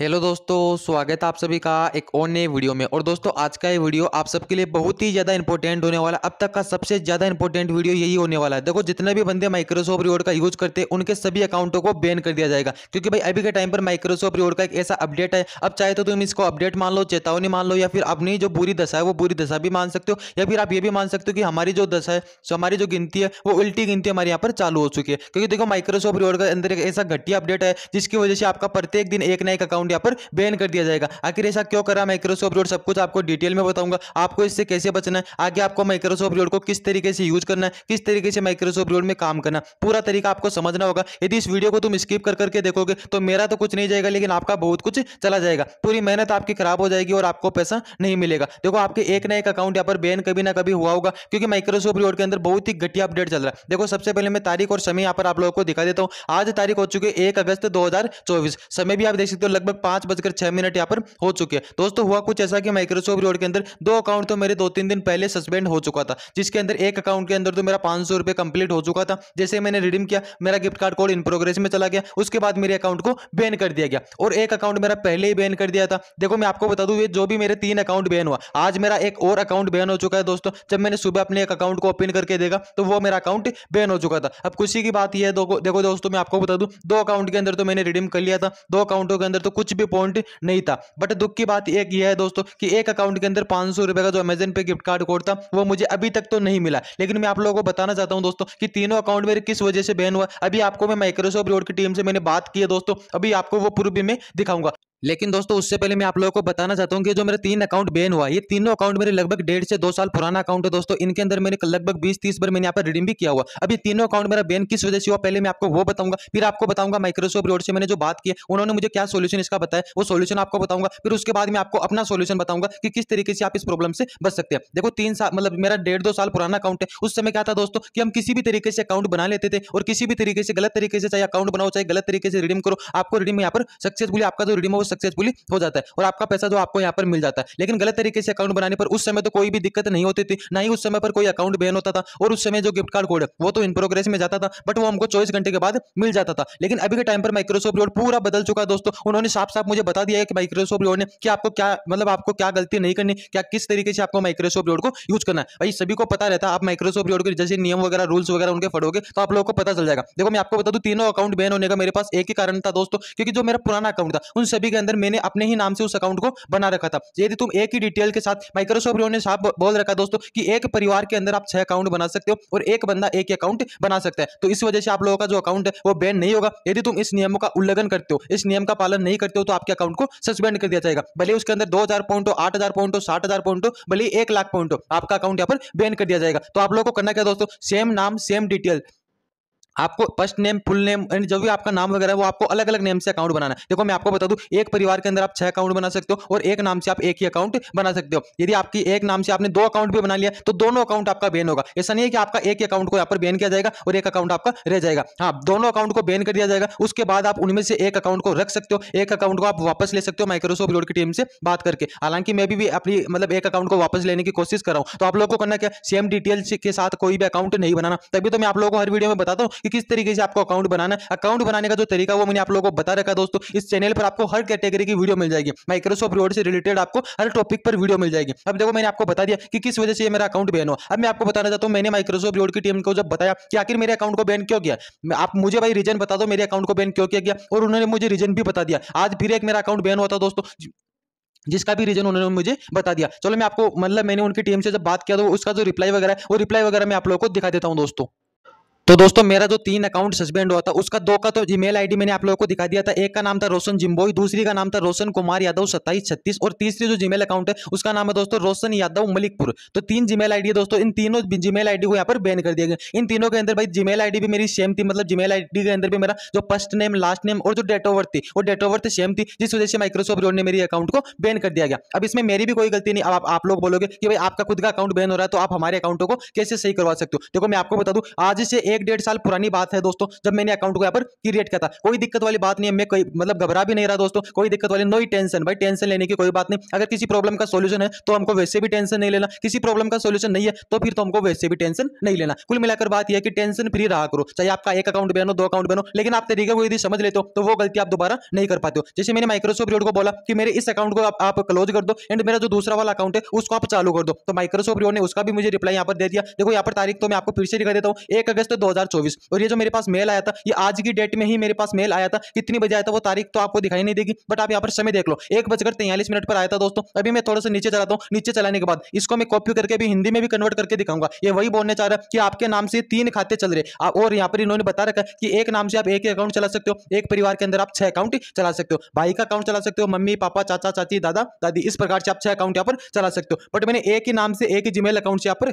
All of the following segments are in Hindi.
हेलो दोस्तों स्वागत है आप सभी का एक और नए वीडियो में और दोस्तों आज का ये वीडियो आप सबके लिए बहुत ही ज़्यादा इंपॉर्टेंट होने वाला है अब तक का सबसे ज़्यादा इंपॉर्टेंट वीडियो यही होने वाला है देखो जितने भी बंदे माइक्रोसॉफ्ट रिवॉर्ड का यूज़ करते हैं उनके सभी अकाउंटों को बैन कर दिया जाएगा क्योंकि भाई अभी के टाइम पर माइक्रोसॉफ्ट रिवॉर्ड का एक ऐसा अपडेट है अब चाहे तो तुम इसको अपडेट मान लो चेतावनी मान लो या फिर अपनी जो बुरी दशा है वो बुरी दशा भी मान सकते हो या फिर आप ये भी मान सकते हो कि हमारी जो दशा है हमारी जो गिनती है वो उल्टी गिनती हमारे यहाँ पर चालू हो चुकी है क्योंकि देखो माइक्रोसॉफ्ट रिवॉर्ड के अंदर एक ऐसा घटिया अपडेट है जिसकी वजह से आपका प्रत्येक दिन एक ना एक अकाउंट अकाउंट यहाँ पर बैन कर दिया जाएगा आखिर ऐसा क्यों करा माइक्रोसॉफ्ट रोड सब कुछ आपको डिटेल में बताऊंगा आपको इससे कैसे बचना है आगे आपको माइक्रोसॉफ्ट रोड को किस तरीके से यूज करना है किस तरीके से माइक्रोसॉफ्ट रोड में काम करना पूरा तरीका आपको समझना होगा यदि इस वीडियो को तुम स्किप कर करके देखोगे तो मेरा तो कुछ नहीं जाएगा लेकिन आपका बहुत कुछ चला जाएगा पूरी मेहनत आपकी खराब हो जाएगी और आपको पैसा नहीं मिलेगा देखो आपके एक ना एक अकाउंट यहाँ पर बैन कभी ना कभी हुआ होगा क्योंकि माइक्रोसॉफ्ट रोड के अंदर बहुत ही घटिया अपडेट चल रहा है देखो सबसे पहले मैं तारीख और समय यहाँ पर आप लोगों को दिखा देता हूँ आज तारीख हो चुकी है एक अगस्त दो समय भी आप देख सकते हो लगभग लगभग पांच बजकर छह मिनट यहाँ पर हो चुके हैं दोस्तों हुआ कुछ ऐसा कि माइक्रोसॉफ्ट रिवॉर्ड के अंदर दो अकाउंट तो मेरे दो तीन दिन पहले सस्पेंड हो चुका था जिसके अंदर एक अकाउंट के अंदर तो मेरा पांच सौ कंप्लीट हो चुका था जैसे मैंने रिडीम किया मेरा gift card code in progress में चला गया उसके बाद मेरे अकाउंट को बैन कर दिया गया और एक अकाउंट मेरा पहले ही बैन कर दिया था देखो मैं आपको बता दू ये जो भी मेरे तीन अकाउंट बैन हुआ आज मेरा एक और अकाउंट बैन हो चुका है दोस्तों जब मैंने सुबह अपने एक अकाउंट को ओपन करके देखा तो वो मेरा अकाउंट बैन हो चुका था अब खुशी की बात यह है देखो दोस्तों मैं आपको बता दू दो अकाउंट के अंदर तो मैंने रिडीम कर लिया था दो अकाउंटों के अंदर तो कुछ कुछ भी पॉइंट नहीं था बट दुख की बात एक यह है दोस्तों कि एक अकाउंट के अंदर पांच सौ रुपए का जो अमेजन पे गिफ्ट कार्ड कोड था वो मुझे अभी तक तो नहीं मिला लेकिन मैं आप लोगों को बताना चाहता हूँ दोस्तों की तीनों अकाउंट मेरे किस वजह से बैन हुआ अभी आपको मैं माइक्रोसॉफ्ट रोड की टीम से मैंने बात की है दोस्तों अभी आपको वो पूर्व में दिखाऊंगा लेकिन दोस्तों उससे पहले मैं आप लोगों को बताना चाहता हूँ कि जो मेरे तीन अकाउंट बैन हुआ ये तीनों अकाउंट मेरे लगभग डेढ़ से दो साल पुराना अकाउंट है दोस्तों इनके अंदर मैंने लगभग बीस तीस बार मैंने यहाँ पर रिडीम भी किया हुआ अभी तीनों अकाउंट मेरा बैन किस वजह से हुआ पहले मैं आपको वो बताऊंगा फिर आपको बताऊंगा माइक्रोसॉफ्ट रोड से मैंने जो बात की उन्होंने मुझे क्या सोल्यूशन इसका बताया वो सोल्यूशन आपको बताऊंगा फिर उसके बाद मैं आपको अपना सोल्यूशन बताऊंगा कि किस तरीके से आप इस प्रॉब्लम से बच सकते हैं देखो तीन साल मतलब मेरा डेढ़ दो साल पुराना अकाउंट है उस समय क्या था दोस्तों कि हम किसी भी तरीके से अकाउंट बना लेते थे और किसी भी तरीके से गलत तरीके से चाहे अकाउंट बनाओ चाहे गलत तरीके से रिडीम करो आपको रिडीम यहाँ पर सक्सेसफुली आपका जो रिडीम हो सक्सेसफुली हो जाता है और आपका पैसा जो आपको यहाँ पर मिल जाता है लेकिन गलत तरीके से अकाउंट बनाने पर उस समय तो कोई भी दिक्कत नहीं होती थी ना ही उस समय पर कोई अकाउंट बैन होता था और उस समय जो गिफ्ट कार्ड कोड है वो तो इन प्रोग्रेस में जाता था बट वो हमको चौबीस घंटे के बाद मिल जाता था लेकिन अभी के टाइम पर माइक्रोसॉफ्ट रोड पूरा बदल चुका है दोस्तों उन्होंने साफ साफ मुझे बता दिया है कि माइक्रोसॉफ्ट रोड ने कि आपको क्या मतलब आपको क्या गलती नहीं करनी क्या किस तरीके से आपको माइक्रोसॉफ्ट रोड को यूज करना है भाई सभी को पता रहता आप माइक्रोसॉफ्ट रोड के जैसे नियम वगैरह रूल्स वगैरह उनके फटोगे तो आप लोगों को पता चल जाएगा देखो मैं आपको बता दू तीनों अकाउंट बैन होने का मेरे पास एक ही कारण था दोस्तों क्योंकि जो मेरा पुराना अकाउंट था उन सभी के अंदर मैंने अपने ही नाम से उस अकाउंट को बना रखा था यदि तुम एक ही डिटेल के साथ माइक्रोसॉफ्ट ने साफ बोल रखा दोस्तों कि एक परिवार के अंदर आप छह अकाउंट बना सकते हो और एक बंदा एक अकाउंट बना सकता है तो इस वजह से आप लोगों का जो अकाउंट है वो बैन नहीं होगा यदि तुम इस नियमों का उल्लंघन करते हो इस नियम का पालन नहीं करते हो तो आपके अकाउंट को सस्पेंड कर दिया जाएगा भले उसके अंदर दो पॉइंट हो आठ पॉइंट हो साठ पॉइंट हो भले एक लाख पॉइंट हो आपका अकाउंट यहाँ पर बैन कर दिया जाएगा तो आप लोगों को करना क्या दोस्तों सेम नाम सेम डिटेल आपको first name full name and जो भी आपका नाम वगैरह वो आपको अलग अलग नेम से अकाउंट बनाना है देखो मैं आपको बता दूं एक परिवार के अंदर आप छह अकाउंट बना सकते हो और एक नाम से आप एक ही अकाउंट बना सकते हो यदि आपकी एक नाम से आपने दो अकाउंट भी बना लिया तो दोनों अकाउंट आपका बैन होगा ऐसा नहीं है कि आपका एक ही अकाउंट को यहाँ पर बैन किया जाएगा और एक अकाउंट आपका रह जाएगा हाँ दोनों अकाउंट को बैन कर दिया जाएगा उसके बाद आप उनमें से एक अकाउंट को रख सकते हो एक अकाउंट को आप वापस ले सकते हो माइक्रोसॉफ्ट लोड की टीम से बात करके हालांकि मैं भी, अपनी मतलब एक अकाउंट को वापस लेने की कोशिश कर रहा हूँ तो आप लोग को करना क्या सेम डिटेल्स के साथ कोई भी अकाउंट नहीं बनाना तभी तो मैं आप लोगों को हर वीडियो में बताता हूँ कि किस तरीके से आपको अकाउंट बनाना है अकाउंट बनाने का जो तरीका वो मैंने आप लोगों को बता रखा दोस्तों इस चैनल पर आपको हर कैटेगरी की वीडियो मिल जाएगी माइक्रोसॉफ्ट रोड से रिलेटेड आपको हर टॉपिक पर वीडियो मिल जाएगी अब देखो मैंने आपको बता दिया कि किस वजह से मेरा अकाउंट बैन हो अब मैं आपको बताना चाहता हूँ मैंने माइक्रोसॉफ्ट रोड की टीम को जब बताया कि आखिर मेरे अकाउंट को बैन क्यों किया आप मुझे भाई रीजन बता दो मेरे अकाउंट को बैन क्यों किया गया और उन्होंने मुझे रीजन भी बता दिया आज फिर एक मेरा अकाउंट बैन होता दोस्तों जिसका भी रीजन उन्होंने मुझे बता दिया चलो मैं आपको मतलब मैंने उनकी टीम से जब बात किया तो उसका जो रिप्लाई वगैरह है वो रिप्लाई वगैरह मैं आप लोगों को दिखा देता हूँ दोस्तों तो दोस्तों मेरा जो तीन अकाउंट सस्पेंड हुआ था उसका दो का तो ईमेल आईडी मैंने आप लोगों को दिखा दिया था एक का नाम था रोशन जिम्बोई दूसरी का नाम था रोशन कुमार यादव सत्ताईस छत्तीस और तीसरी जो जीमेल अकाउंट है उसका नाम है दोस्तों रोशन यादव मलिकपुर तो तीन जीमेल आईडी है दोस्तों इन तीनों जीमेल आईडी को यहाँ पर बैन कर दिया गया इन तीनों के अंदर भाई जीमेल आईडी भी मेरी सेम थी मतलब जीमेल आईडी के अंदर भी मेरा जो फर्स्ट नेम लास्ट नेम और जो डेट ऑफ बर्थ थी वो डेट ऑफ बर्थ सेम थी जिस वजह से माइक्रोसॉफ्ट रोड ने मेरी अकाउंट को बैन कर दिया गया अब इसमें मेरी भी कोई गलती नहीं अब आप लोग बोलोगे कि भाई आपका खुद का अकाउंट बैन हो रहा है तो आप हमारे अकाउंटों को कैसे सही करवा सकते हो देखो मैं आपको बता दूँ आज से एक डेढ़ साल पुरानी बात है दोस्तों जब मैंने अकाउंट को यहाँ पर क्रिएट किया था कोई दिक्कत वाली बात नहीं है मैं कोई मतलब घबरा भी नहीं रहा दोस्तों कोई दिक्कत वाली नो टेंशन भाई टेंशन लेने की कोई बात नहीं अगर किसी प्रॉब्लम का सोल्यूशन है तो हमको वैसे भी टेंशन नहीं लेना किसी प्रॉब्लम का सोल्यूशन नहीं है तो फिर तो हमको वैसे भी टेंशन नहीं लेना कुल मिलाकर बात यह कि टेंशन फ्री रहा करो चाहे आपका एक अकाउंट बनो दो अकाउंट बनो लेकिन आप तरीके को यदि समझ लेते हो तो वो गलती आप दोबारा नहीं कर पाते हो जैसे मैंने माइक्रोसॉफ्ट रिवॉर्ड को बोला कि मेरे इस अकाउंट को आप, क्लोज कर दो एंड मेरा जो दूसरा वाला अकाउंट है उसको आप चालू कर दो तो माइक्रोसॉफ्ट रिवॉर्ड ने उसका भी मुझे रिप्लाई यहाँ पर दे दिया देखो यहाँ पर तारीख तो मैं आपको फिर से दिखा देता हूँ एक अगस्त दो 2024 और ये जो मेरे पास मेल आया था ये आज की डेट में ही मेरे पास मेल आया था कितनी बजे आया था वो तारीख तो आपको दिखाई नहीं देगी बट आप यहाँ पर समय देख लो एक बजकर तैयालीस मिनट पर आया था दोस्तों अभी मैं थोड़ा सा नीचे चलाता हूँ नीचे चलाने के बाद इसको मैं कॉपी करके भी हिंदी में भी कन्वर्ट करके दिखाऊंगा ये वही बोलने चाह रहा है कि आपके नाम से तीन खाते चल रहे और यहाँ पर इन्होंने बता रखा कि एक नाम से आप एक अकाउंट चला सकते हो एक परिवार के अंदर आप छह अकाउंट चला सकते हो भाई का अकाउंट चला सकते हो मम्मी पापा चाचा चाची दादा दादी इस प्रकार से आप छह अकाउंट यहाँ पर चला सकते हो बट मैंने एक ही नाम से एक ही जीमेल अकाउंट से यहाँ पर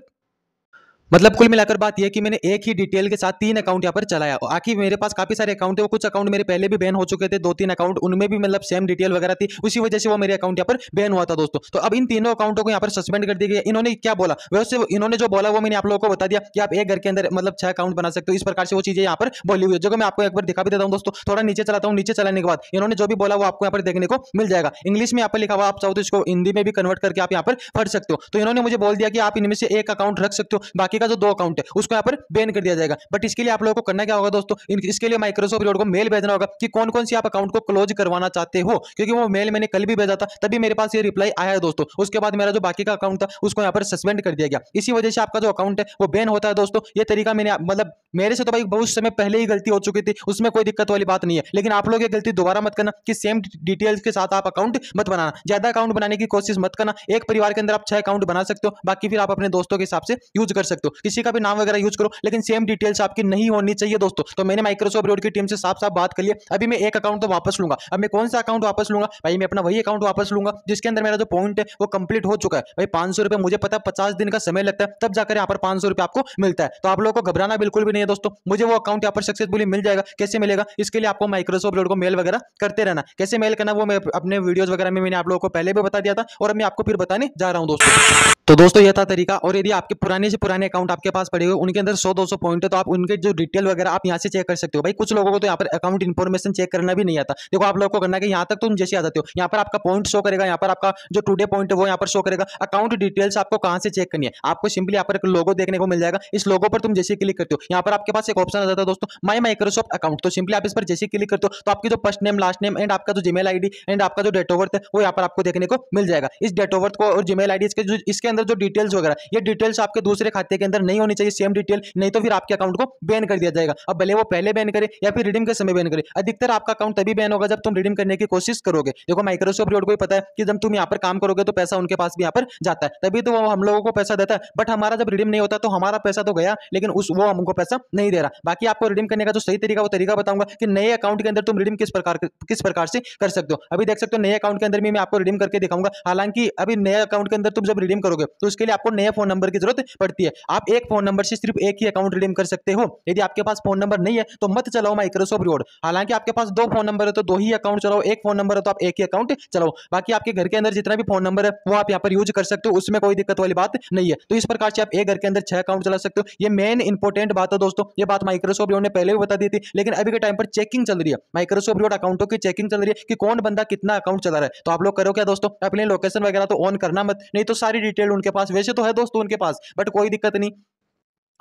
मतलब कुल मिलाकर बात यह कि मैंने एक ही डिटेल के साथ तीन अकाउंट यहाँ पर चलाया और आखिर मेरे पास काफी सारे अकाउंट है वो कुछ अकाउंट मेरे पहले भी बैन हो चुके थे दो तीन अकाउंट उनमें भी मतलब सेम डिटेल वगैरह थी उसी वजह से वो मेरे अकाउंट यहाँ पर बैन हुआ था दोस्तों तो अब इन तीनों अकाउंटों को यहाँ पर सस्पेंड कर दिया गया इन्होंने क्या बोला वैसे इन्होंने जो बोला वो मैंने आप लोगों को बता दिया कि आप एक घर के अंदर मतलब छह अकाउंट बना सकते हो इस प्रकार से वो चीजें यहाँ पर बोली हुई है जो मैं आपको एक बार दिखा भी देता हूँ दोस्तों थोड़ा नीचे चलाता हूँ नीचे चलाने के बाद इन्होंने जो भी बोला वो आपको यहाँ पर देखने को मिल जाएगा इंग्लिश में यहाँ पर लिखा हुआ आप चाहो तो इसको हिंदी में भी कन्वर्ट करके आप यहाँ पर पढ़ सकते हो तो इन्होंने मुझे बोल दिया कि आप इनमें से एक अकाउंट रख सकते हो बाकी का जो दो अकाउंट है उसको यहाँ पर बैन कर दिया जाएगा बट इसके लिए आप लोगों को करना क्या होगा दोस्तों इसके लिए माइक्रोसॉफ्ट रोड को मेल भेजना होगा कि कौन कौन सी आप अकाउंट को क्लोज करवाना चाहते हो क्योंकि वो मेल मैंने कल भी भेजा था तभी मेरे पास ये रिप्लाई आया है दोस्तों उसके बाद मेरा जो बाकी का अकाउंट था उसको यहाँ पर सस्पेंड कर दिया गया इसी वजह से आपका जो अकाउंट है वो बैन होता है दोस्तों ये तरीका मैंने मतलब मेरे से तो भाई बहुत समय पहले ही गलती हो चुकी थी उसमें कोई दिक्कत वाली बात नहीं है लेकिन आप लोग ये गलती दोबारा मत करना कि सेम डिटेल्स के साथ आप अकाउंट मत बनाना ज्यादा अकाउंट बनाने की कोशिश मत करना एक परिवार के अंदर आप छह अकाउंट बना सकते हो बाकी फिर आप अपने दोस्तों के हिसाब से यूज कर सकते हो किसी का भी नाम वगैरह यूज करो लेकिन सेम डिटेल्स आपकी नहीं होनी चाहिए दोस्तों तो मैंने माइक्रोसॉफ्ट रोड की टीम से साफ साफ बात कर लिया अभी मैं एक अकाउंट तो वापस लूंगा अब मैं कौन सा अकाउंट वापस लूंगा भाई मैं अपना वही अकाउंट वापस लूंगा जिसके अंदर मेरा जो पॉइंट है वो कंप्लीट हो चुका है भाई पांच सौ मुझे पता है पचास दिन का समय लगता है तब जाकर यहाँ पर पांच सौ आपको मिलता है तो आप लोगों को घबराना बिल्कुल भी नहीं है दोस्तों मुझे वो अकाउंट यहाँ पर सक्सेसफुली मिल जाएगा कैसे मिलेगा इसके लिए आपको माइक्रोसॉफ्ट रोड को मेल वगैरह करते रहना कैसे मेल करना वो मैं अपने वीडियोज वगैरह में मैंने आप लोगों को पहले भी बता दिया था और मैं आपको फिर बताने जा रहा हूँ दोस्तों तो दोस्तों यह था तरीका और यदि आपके पुराने से पुराने अकाउंट अकाउंट आपके पास पड़े हुए उनके अंदर सौ दो सौ पॉइंट है तो आप उनके जो डिटेल वगैरह आप यहाँ से चेक कर सकते हो भाई कुछ लोगों को तो यहाँ पर अकाउंट इन्फॉर्मेशन चेक करना भी नहीं आता देखो आप लोगों को करना कि यहाँ तक तुम जैसे आ जाते हो यहाँ पर आपका पॉइंट शो करेगा यहाँ पर आपका जो टूडे पॉइंट है वो यहाँ पर शो करेगा अकाउंट डिटेल्स आपको कहाँ से चेक करनी है आपको सिंपली यहाँ पर एक लोगो देखने को मिल जाएगा इस लोगो पर तुम जैसे क्लिक करते हो यहाँ पर आपके पास एक ऑप्शन आ जाता है दोस्तों माई माइक्रोसॉफ्ट अकाउंट तो सिंपली आप इस पर जैसे क्लिक करते हो तो आपकी जो first name last name and आपका जो जीमेल आईडी एंड आपका जो डेट ऑफ बर्थ है वो यहाँ पर आपको देखने को मिल जाएगा इस डेट ऑफ बर्थ को और जीमेल आई इसके इसके अंदर जो डिटेल्स वगैरह ये डिटेल्स आपके दूसरे खाते के अंदर नहीं होनी चाहिए सेम डिटेल नहीं तो फिर आपके अकाउंट को बैन कर दिया जाएगा अब भले वो पहले बैन करे या फिर रिडीम के समय बैन करे अधिकतर आपका अकाउंट तभी बैन होगा जब तुम रिडीम करने की कोशिश करोगे देखो माइक्रोसॉफ्ट रोड को पता है कि जब तुम यहाँ पर काम करोगे तो पैसा उनके पास भी यहाँ पर जाता है तभी तो वो हम लोगों को पैसा देता है बट हमारा जब रिडीम नहीं होता तो हमारा पैसा तो गया लेकिन उस वो हमको पैसा नहीं दे रहा बाकी आपको रिडीम करने का जो सही तरीका वो तरीका बताऊंगा कि नए अकाउंट के अंदर तुम रिडीम किस प्रकार किस प्रकार से कर सकते हो अभी देख सकते हो नए अकाउंट के अंदर भी मैं आपको रिडीम करके दिखाऊंगा हालांकि अभी नए अकाउंट के अंदर तुम जब रिडीम करोगे तो उसके लिए आपको नए फोन नंबर की जरूरत पड़ती है आप एक फोन नंबर से सिर्फ एक ही अकाउंट रिडीम कर सकते हो यदि आपके पास फोन नंबर नहीं है तो मत चलाओ माइक्रोसॉफ्ट रोड हालांकि आपके पास दो फोन नंबर है तो दो ही अकाउंट चलाओ एक फोन नंबर है तो आप एक ही अकाउंट चलाओ बाकी आपके घर के अंदर जितना भी फोन नंबर है वो आप यहाँ पर यूज कर सकते हो उसमें कोई दिक्कत वाली बात नहीं है तो इस प्रकार से आप एक घर के अंदर छह अकाउंट चला सकते हो ये मेन इंपॉर्टेंट बात है दोस्तों ये बात माइक्रोसॉफ्ट रोड ने पहले भी बता दी थी लेकिन अभी के टाइम पर चेकिंग चल रही है माइक्रोसॉफ्ट रोड अकाउंटों की चेकिंग चल रही है कि कौन बंदा कितना अकाउंट चला रहा है तो आप लोग करो क्या दोस्तों अपने लोकेशन वगैरह तो ऑन करना मत नहीं तो सारी डिटेल उनके पास वैसे तो है दोस्तों उनके पास बट कोई दिक्कत company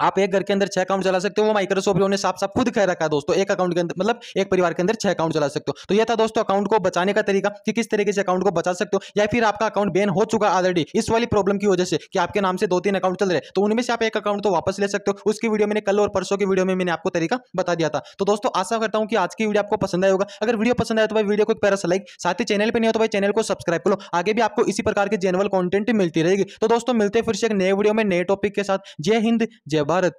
आप एक घर के अंदर छह अकाउंट चला सकते हो वो माइक्रोसॉफ्ट ने साफ साफ खुद कह रखा है दोस्तों एक अकाउंट के अंदर मतलब एक परिवार के अंदर छह अकाउंट चला सकते हो तो यह था दोस्तों अकाउंट को बचाने का तरीका कि किस तरीके से अकाउंट को बचा सकते हो या फिर आपका अकाउंट बैन हो चुका ऑलरेडी इस वाली प्रॉब्लम की वजह से कि आपके नाम से दो तीन अकाउंट चल रहे तो उनमें से आप एक अकाउंट तो वापस ले सकते हो उसकी वीडियो मैंने कल और परसों की वीडियो में मैंने आपको तरीका बता दिया था तो दोस्तों आशा करता हूँ कि आज की वीडियो आपको पसंद आएगा अगर वीडियो पसंद आए तो भाई वीडियो को पैरा सा लाइक साथ ही चैनल पर नहीं हो तो भाई चैनल को सब्सक्राइब करो आगे भी आपको इसी प्रकार के जेनरल कॉन्टेंट मिलती रहेगी तो दोस्तों मिलते फिर से एक नए वीडियो में नए टॉपिक के साथ जय हिंद जय भारत